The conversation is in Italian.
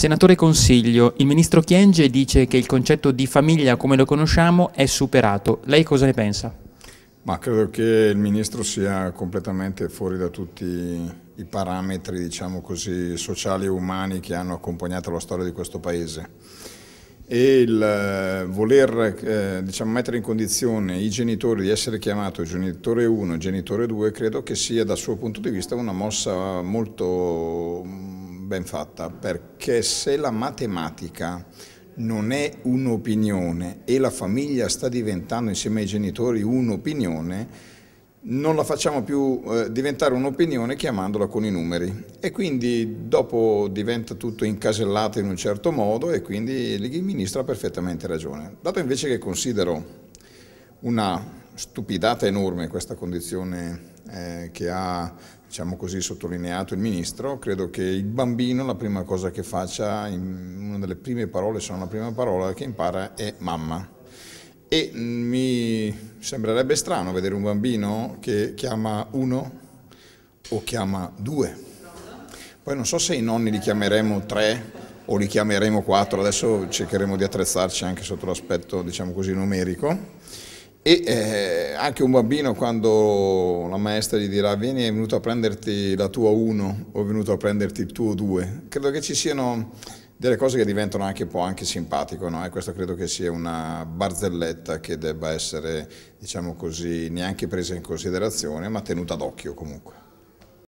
Senatore Consiglio, il ministro Chienge dice che il concetto di famiglia come lo conosciamo è superato. Lei cosa ne pensa? Ma credo che il ministro sia completamente fuori da tutti i parametri, diciamo così, sociali e umani che hanno accompagnato la storia di questo paese. E il eh, voler eh, diciamo, mettere in condizione i genitori di essere chiamato genitore 1 genitore 2 credo che sia dal suo punto di vista una mossa molto ben fatta, perché se la matematica non è un'opinione e la famiglia sta diventando insieme ai genitori un'opinione, non la facciamo più eh, diventare un'opinione chiamandola con i numeri e quindi dopo diventa tutto incasellato in un certo modo e quindi il ministro ha perfettamente ragione. Dato invece che considero una stupidata enorme questa condizione eh, che ha diciamo così, sottolineato il Ministro, credo che il bambino la prima cosa che faccia, in, una delle prime parole, se non la prima parola che impara è mamma. E mm, mi sembrerebbe strano vedere un bambino che chiama uno o chiama due. Poi non so se i nonni li chiameremo tre o li chiameremo quattro, adesso cercheremo di attrezzarci anche sotto l'aspetto diciamo così numerico e eh, anche un bambino quando la maestra gli dirà vieni è venuto a prenderti la tua 1 o è venuto a prenderti il tuo 2, credo che ci siano delle cose che diventano anche un po' anche simpatico, no? e questo credo che sia una barzelletta che debba essere, diciamo così, neanche presa in considerazione, ma tenuta d'occhio comunque.